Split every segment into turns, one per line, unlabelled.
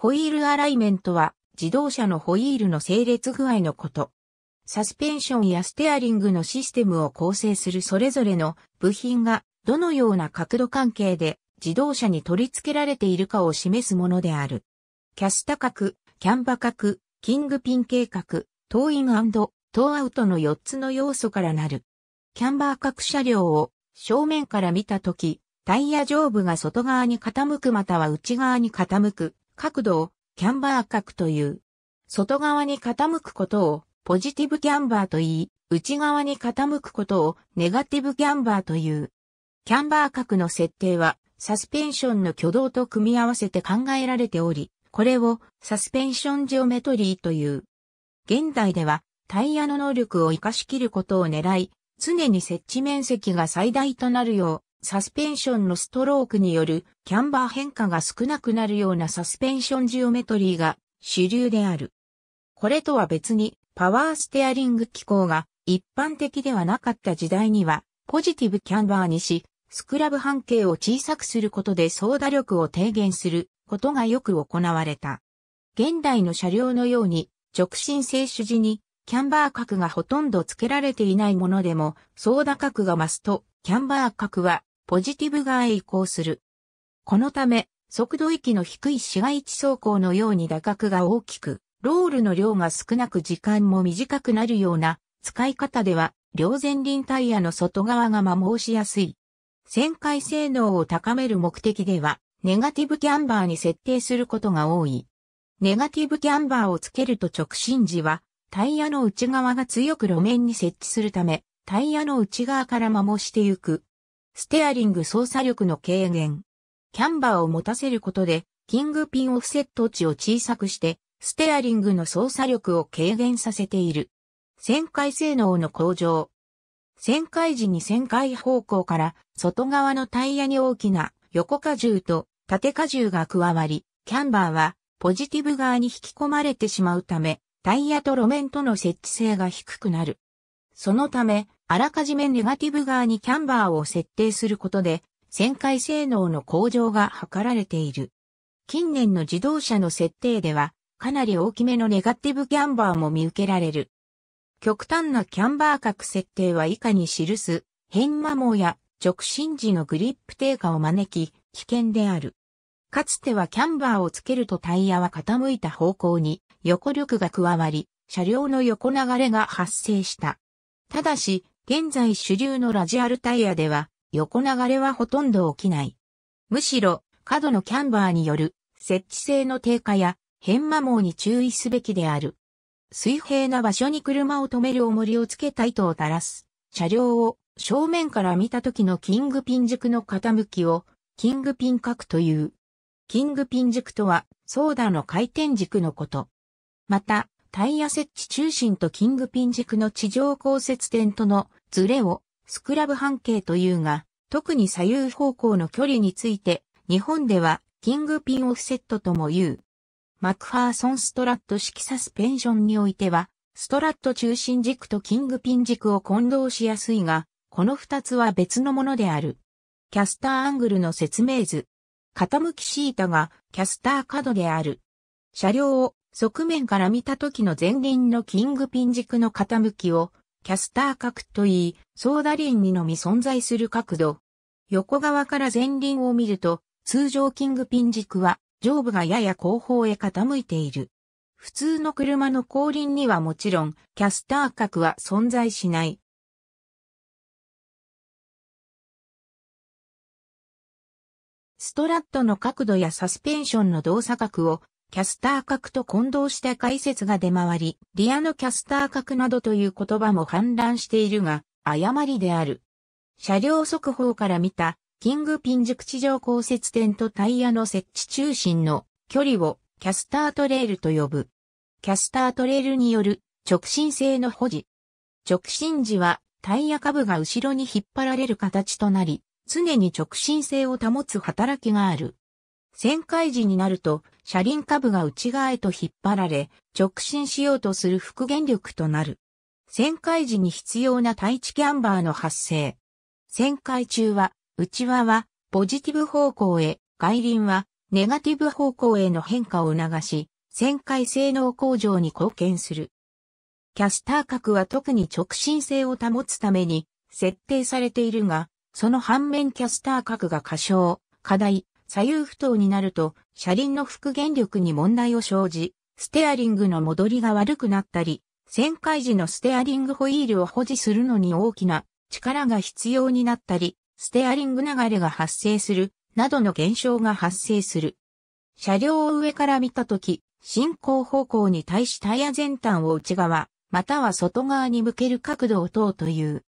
ホイールアライメントは自動車のホイールの整列具合のこと。サスペンションやステアリングのシステムを構成するそれぞれの部品がどのような角度関係で自動車に取り付けられているかを示すものである。キャスタ角、キャンバ角、キングピン計画、トーイントーアウトの4つの要素からなる。キャンバー角車両を正面から見たとき、タイヤ上部が外側に傾くまたは内側に傾く角度をキャンバー角という。外側に傾くことをポジティブキャンバーと言い、内側に傾くことをネガティブキャンバーという。キャンバー角の設定はサスペンションの挙動と組み合わせて考えられており、これをサスペンションジオメトリーという。現代ではタイヤの能力を活かしきることを狙い、常に設置面積が最大となるようサスペンションのストロークによるキャンバー変化が少なくなるようなサスペンションジオメトリーが主流である。これとは別にパワーステアリング機構が一般的ではなかった時代にはポジティブキャンバーにし、スクラブ半径を小さくすることで操舵力を低減することがよく行われた。現代の車両のように直進静止時にキャンバー角がほとんど付けられていないものでも、操舵角が増すと、キャンバー角はポジティブ側へ移行する。このため、速度域の低い市街地走行のように打角が大きく、ロールの量が少なく時間も短くなるような使い方では、両前輪タイヤの外側が摩耗しやすい。旋回性能を高める目的では、ネガティブキャンバーに設定することが多い。ネガティブキャンバーをつけると直進時は、タイヤの内側が強く路面に設置するため、タイヤの内側から摩耗してゆくステアリング操作力の軽減。キャンバーを持たせることで、キングピンオフセット値を小さくして、ステアリングの操作力を軽減させている。旋回性能の向上。旋回時に旋回方向から外側のタイヤに大きな横荷重と縦荷重が加わり、キャンバーはポジティブ側に引き込まれてしまうため、タイヤと路面との接地性が低くなる。そのため、あらかじめネガティブ側にキャンバーを設定することで、旋回性能の向上が図られている。近年の自動車の設定では、かなり大きめのネガティブキャンバーも見受けられる。極端なキャンバー角設定は以下に記す、変摩耗や直進時のグリップ低下を招き、危険である。かつてはキャンバーをつけるとタイヤは傾いた方向に横力が加わり、車両の横流れが発生した。ただし、現在主流のラジアルタイヤでは、横流れはほとんど起きない。むしろ、角のキャンバーによる、設置性の低下や、変摩耗に注意すべきである。水平な場所に車を止める重りをつけた糸を垂らす。車両を正面から見た時のキングピン軸の傾きをキングピン角という。キングピン軸とはソーダの回転軸のこと。また、タイヤ設置中心とキングピン軸の地上降雪点とのズレをスクラブ半径というが、特に左右方向の距離について、日本ではキングピンオフセットとも言う。マクファーソンストラット式サスペンションにおいては、ストラット中心軸とキングピン軸を混同しやすいが、この二つは別のものである。キャスターアングルの説明図。傾きシータがキャスター角である。車両を側面から見た時の前輪のキングピン軸の傾きをキャスター角といい、ソーダ輪にのみ存在する角度。横側から前輪を見ると、通常キングピン軸は上部がやや後方へ傾いている。普通の車の後輪にはもちろん、キャスター角は存在しない。ストラットの角度やサスペンションの動作角をキャスター角と混同した解説が出回り、リアのキャスター角などという言葉も氾濫しているが、誤りである。車両速報から見た、キングピン熟地上降雪点とタイヤの設置中心の距離をキャスタートレールと呼ぶ。キャスタートレールによる直進性の保持。直進時はタイヤ下部が後ろに引っ張られる形となり、常に直進性を保つ働きがある。旋回時になると、車輪下部が内側へと引っ張られ、直進しようとする復元力となる。旋回時に必要な対地キャンバーの発生。旋回中は、内輪はポジティブ方向へ、外輪はネガティブ方向への変化を促し、旋回性能向上に貢献する。キャスター角は特に直進性を保つために設定されているが、その反面キャスター角が過小、課題、左右不当になると、車輪の復元力に問題を生じ、ステアリングの戻りが悪くなったり、旋回時のステアリングホイールを保持するのに大きな力が必要になったり、ステアリング流れが発生する、などの現象が発生する。車両を上から見たとき、進行方向に対しタイヤ前端を内側、または外側に向ける角度を等という。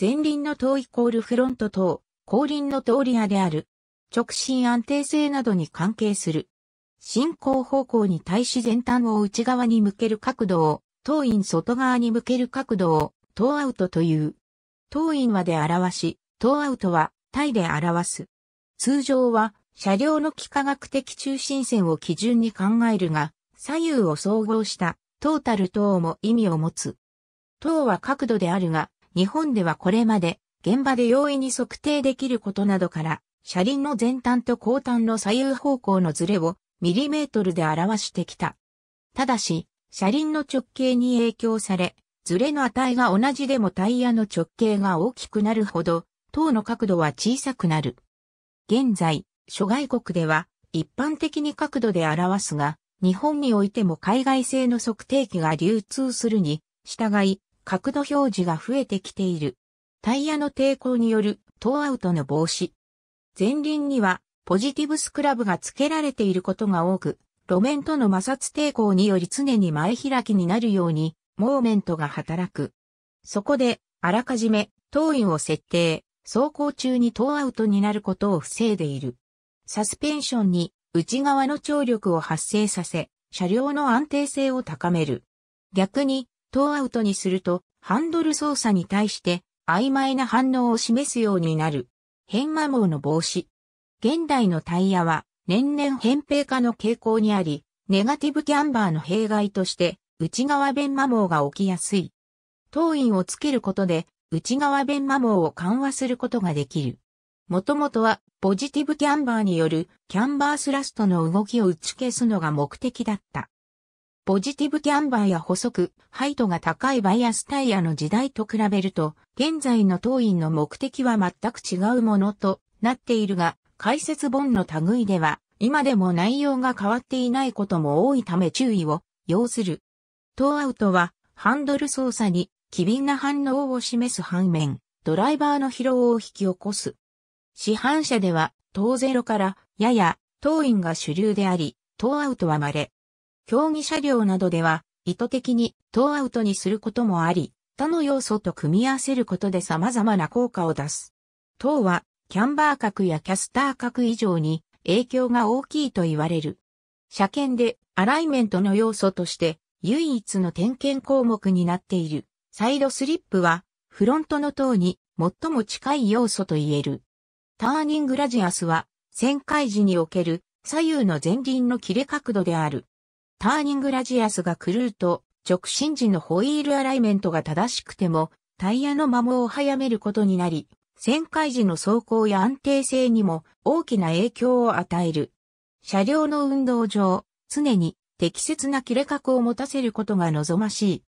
前輪の等イコールフロント等、後輪の通りアである。直進安定性などに関係する。進行方向に対し前端を内側に向ける角度を、当院外側に向ける角度を、当アウトという。当院はで表し、当アウトは、体で表す。通常は、車両の幾何学的中心線を基準に考えるが、左右を総合したトータル等も意味を持つ。等は角度であるが、日本ではこれまで現場で容易に測定できることなどから車輪の前端と後端の左右方向のズレをミリメートルで表してきた。ただし、車輪の直径に影響され、ズレの値が同じでもタイヤの直径が大きくなるほど、等の角度は小さくなる。現在、諸外国では一般的に角度で表すが、日本においても海外製の測定器が流通するに、従い、角度表示が増えてきている。タイヤの抵抗によるトーアウトの防止、前輪にはポジティブスクラブが付けられていることが多く、路面との摩擦抵抗により常に前開きになるように、モーメントが働く。そこで、あらかじめ、当ーを設定、走行中にトーアウトになることを防いでいる。サスペンションに内側の張力を発生させ、車両の安定性を高める。逆に、トーアウトにすると、ハンドル操作に対して、曖昧な反応を示すようになる。変摩耗の防止。現代のタイヤは年々扁平化の傾向にあり、ネガティブキャンバーの弊害として内側弁摩耗が起きやすい。当院をつけることで内側弁摩耗を緩和することができる。もともとはポジティブキャンバーによるキャンバースラストの動きを打ち消すのが目的だった。ポジティブキャンバーや細く、ハイトが高いバイアスタイヤの時代と比べると、現在の当院の目的は全く違うものとなっているが、解説本の類では、今でも内容が変わっていないことも多いため注意を要する。トーアウトは、ハンドル操作に機敏な反応を示す反面、ドライバーの疲労を引き起こす。市販車では、トーゼロから、やや、当院が主流であり、トーアウトは稀。競技車両などでは、意図的にトーアウトにすることもあり、他の要素と組み合わせることで様々な効果を出す。トーは、キャンバー角やキャスター角以上に影響が大きいと言われる。車検でアライメントの要素として唯一の点検項目になっている。サイドスリップはフロントの塔に最も近い要素と言える。ターニングラジアスは旋回時における左右の前輪の切れ角度である。ターニングラジアスが狂うと、直進時のホイールアライメントが正しくても、タイヤの摩耗を早めることになり、旋回時の走行や安定性にも大きな影響を与える。車両の運動上、常に適切な切れ角を持たせることが望ましい。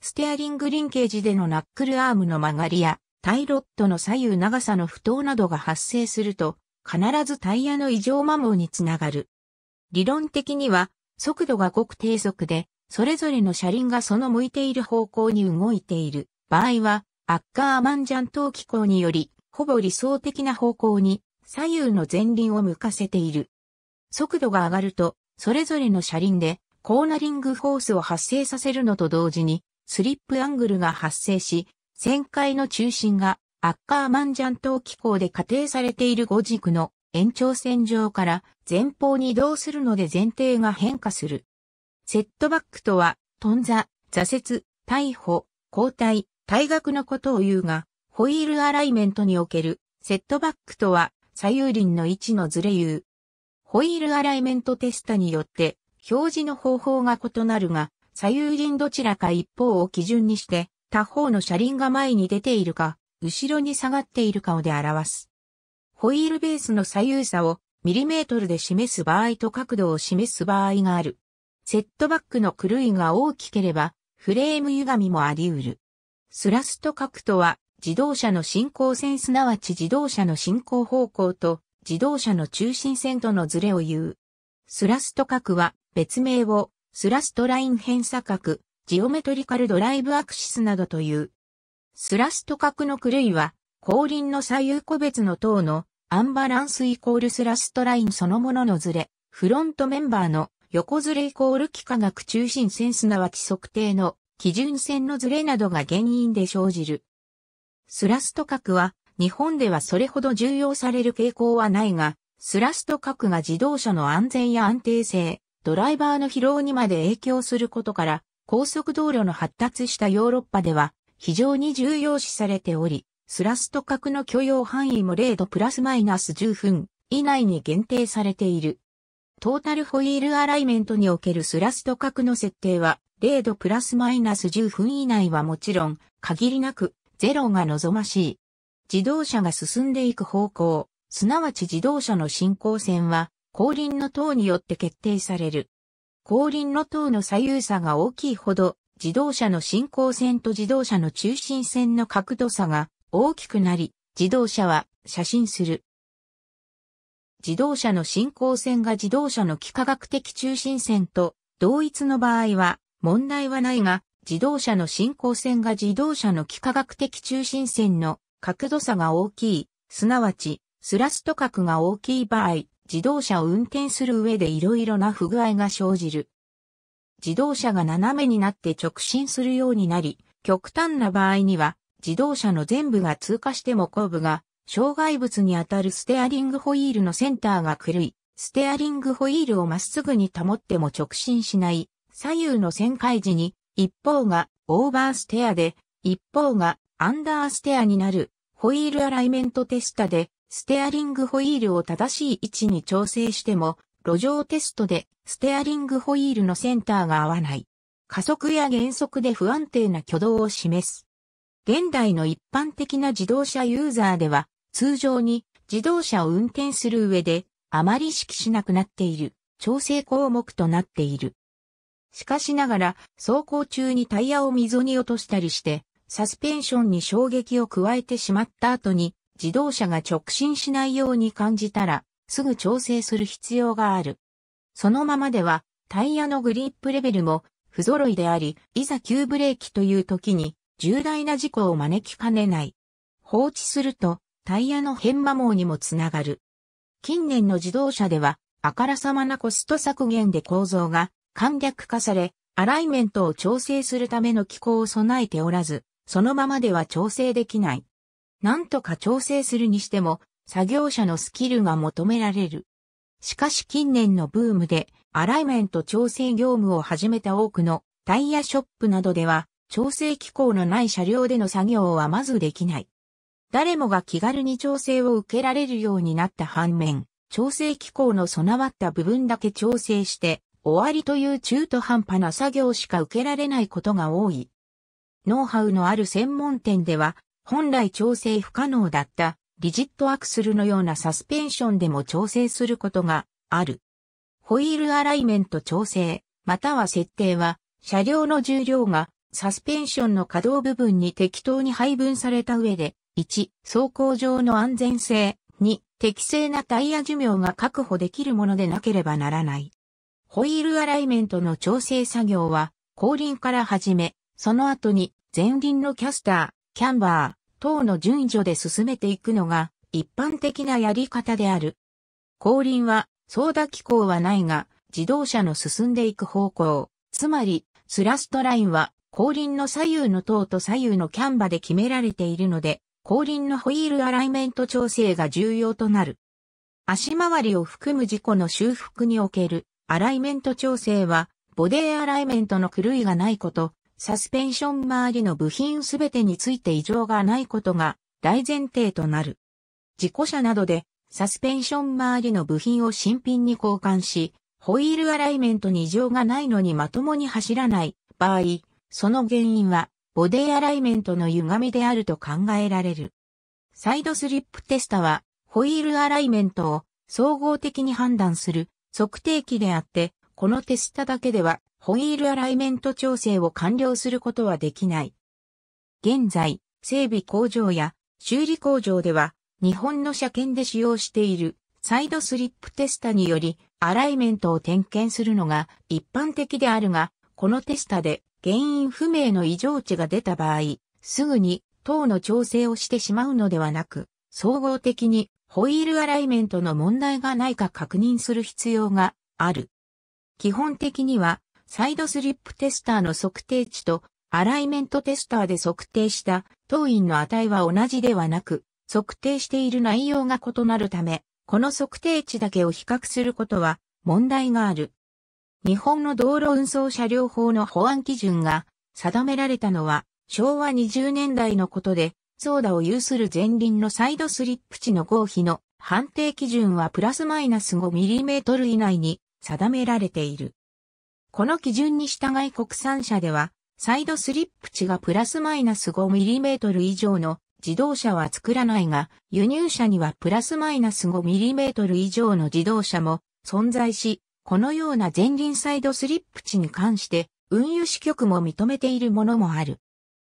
ステアリングリンケージでのナックルアームの曲がりや、タイロットの左右長さの不当などが発生すると、必ずタイヤの異常摩耗につながる。理論的には、速度がごく低速で、それぞれの車輪がその向いている方向に動いている場合は、アッカーマンジャン等機構により、ほぼ理想的な方向に左右の前輪を向かせている。速度が上がると、それぞれの車輪でコーナリングフォースを発生させるのと同時に、スリップアングルが発生し、旋回の中心がアッカーマンジャン等機構で仮定されている5軸の延長線上から前方に移動するので前提が変化する。セットバックとは、頓挫、挫折、逮捕、交代、退学のことを言うが、ホイールアライメントにおけるセットバックとは左右輪の位置のずれ言う。ホイールアライメントテスタによって表示の方法が異なるが、左右輪どちらか一方を基準にして、他方の車輪が前に出ているか、後ろに下がっているかをで表す。ホイールベースの左右差をミリメートルで示す場合と角度を示す場合がある。セットバックの狂いが大きければ、フレーム歪みもあり得る。スラスト角とは、自動車の進行線すなわち自動車の進行方向と自動車の中心線とのズレを言う。スラスト角は別名をスラストライン偏差角、ジオメトリカルドライブアクシスなどという。スラスト角の狂いは後輪の左右個別の塔のアンバランスイコールスラストラインそのもののズレ、フロントメンバーの横ズレイコール幾何学中心線すなわち測定の基準線のズレなどが原因で生じる。スラスト角は日本ではそれほど重要される傾向はないが、スラスト角が自動車の安全や安定性、ドライバーの疲労にまで影響することから、高速道路の発達したヨーロッパでは非常に重要視されており、スラスト角の許容範囲も0度プラスマイナス10分以内に限定されている。トータルホイールアライメントにおけるスラスト角の設定は0度プラスマイナス10分以内はもちろん限りなく0が望ましい。自動車が進んでいく方向、すなわち自動車の進行線は後輪の塔によって決定される。後輪の塔の左右差が大きいほど自動車の進行線と自動車の中心線の角度差が大きくなり、自動車は写真する。自動車の進行線が自動車の幾何学的中心線と同一の場合は問題はないが、自動車の進行線が自動車の幾何学的中心線の角度差が大きい、すなわちスラスト角が大きい場合、自動車を運転する上で色々な不具合が生じる。自動車が斜めになって直進するようになり、極端な場合には自動車の全部が通過しても後部が、障害物に当たるステアリングホイールのセンターが狂い、ステアリングホイールをまっすぐに保っても直進しない、左右の旋回時に、一方がオーバーステアで、一方がアンダーステアになる、ホイールアライメントテスタで、ステアリングホイールを正しい位置に調整しても、路上テストでステアリングホイールのセンターが合わない。加速や減速で不安定な挙動を示す。現代の一般的な自動車ユーザーでは、通常に自動車を運転する上で、あまり意識しなくなっている、調整項目となっている。しかしながら、走行中にタイヤを溝に落としたりして、サスペンションに衝撃を加えてしまった後に、自動車が直進しないように感じたら、すぐ調整する必要がある。そのままでは、タイヤのグリップレベルも不揃いであり、いざ急ブレーキという時に重大な事故を招きかねない。放置するとタイヤの変摩耗にもつながる。近年の自動車では、あからさまなコスト削減で構造が簡略化され、アライメントを調整するための機構を備えておらず、そのままでは調整できない。なんとか調整するにしても、作業者のスキルが求められる。しかし近年のブームで、アライメント調整業務を始めた多くのタイヤショップなどでは、調整機構のない車両での作業はまずできない。誰もが気軽に調整を受けられるようになった反面、調整機構の備わった部分だけ調整して、終わりという中途半端な作業しか受けられないことが多い。ノウハウのある専門店では、本来調整不可能だった、リジットアクスルのようなサスペンションでも調整することがある。ホイールアライメント調整、または設定は、車両の重量がサスペンションの可動部分に適当に配分された上で、1、走行上の安全性、2、適正なタイヤ寿命が確保できるものでなければならない。ホイールアライメントの調整作業は、後輪から始め、その後に前輪のキャスター、キャンバー等の順序で進めていくのが一般的なやり方である。後輪は操舵機構はないが、自動車の進んでいく方向、つまりスラストラインは後輪の左右の塔と左右のキャンバで決められているので、後輪のホイールアライメント調整が重要となる。足回りを含む事故の修復におけるアライメント調整は、ボデーアライメントの狂いがないこと、サスペンション周りの部品すべてについて異常がないことが大前提となる。事故車などでサスペンション周りの部品を新品に交換し、ホイールアライメントに異常がないのにまともに走らない場合、その原因は、ボディアライメントの歪みであると考えられる。サイドスリップテスタは、ホイールアライメントを総合的に判断する測定器であって、このテスタだけでは、ホイールアライメント調整を完了することはできない。現在、整備工場や修理工場では、日本の車検で使用しているサイドスリップテスタにより、アライメントを点検するのが一般的であるが、このテスタで原因不明の異常値が出た場合、すぐに等の調整をしてしまうのではなく、総合的にホイールアライメントの問題がないか確認する必要がある。基本的には、サイドスリップテスターの測定値とアライメントテスターで測定した当院の値は同じではなく、測定している内容が異なるため、この測定値だけを比較することは問題がある。日本の道路運送車両法の保安基準が定められたのは昭和20年代のことで、ソーダを有する前輪のサイドスリップ値の合否の判定基準はプラスマイナス 5mm 以内に定められている。この基準に従い国産車では、サイドスリップ値がプラスマイナス 5mm 以上の自動車は作らないが、輸入車にはプラスマイナス 5mm 以上の自動車も存在し、このような前輪サイドスリップ値に関して運輸支局も認めているものもある。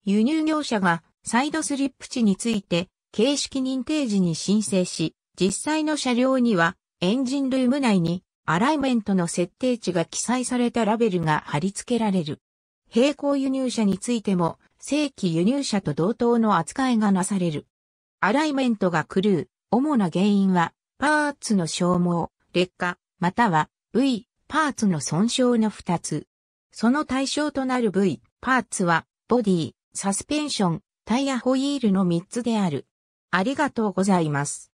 輸入業者がサイドスリップ値について形式認定時に申請し、実際の車両にはエンジンルーム内にアライメントの設定値が記載されたラベルが貼り付けられる。並行輸入車についても正規輸入車と同等の扱いがなされる。アライメントが狂う主な原因はパーツの消耗、劣化、または V パーツの損傷の2つ。その対象となる V パーツは、ボディ、サスペンション、タイヤホイールの3つである。ありがとうございます。